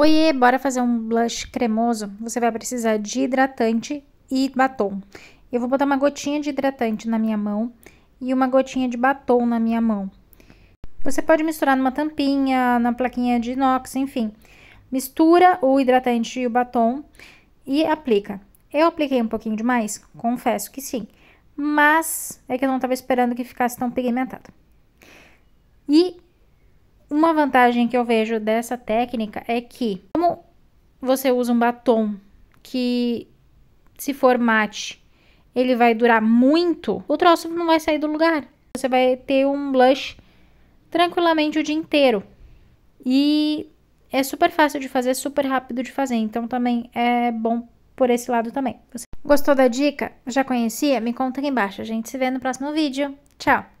Oiê, bora fazer um blush cremoso? Você vai precisar de hidratante e batom. Eu vou botar uma gotinha de hidratante na minha mão e uma gotinha de batom na minha mão. Você pode misturar numa tampinha, na plaquinha de inox, enfim. Mistura o hidratante e o batom e aplica. Eu apliquei um pouquinho demais? Confesso que sim. Mas é que eu não estava esperando que ficasse tão pigmentado. E uma vantagem que eu vejo dessa técnica é que, como você usa um batom que se for mate, ele vai durar muito, o troço não vai sair do lugar. Você vai ter um blush tranquilamente o dia inteiro. E é super fácil de fazer, super rápido de fazer, então também é bom por esse lado também. gostou da dica? Já conhecia? Me conta aqui embaixo. A gente se vê no próximo vídeo. Tchau!